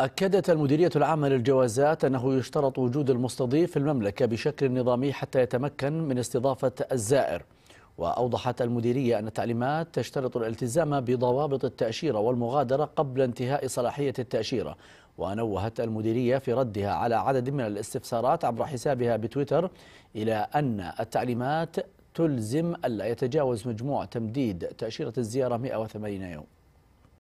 أكدت المديرية العامة للجوازات أنه يشترط وجود المستضيف في المملكة بشكل نظامي حتى يتمكن من استضافة الزائر وأوضحت المديرية أن التعليمات تشترط الالتزام بضوابط التأشيرة والمغادرة قبل انتهاء صلاحية التأشيرة ونوهت المديرية في ردها على عدد من الاستفسارات عبر حسابها بتويتر إلى أن التعليمات تلزم ألا يتجاوز مجموع تمديد تأشيرة الزيارة 180 يوم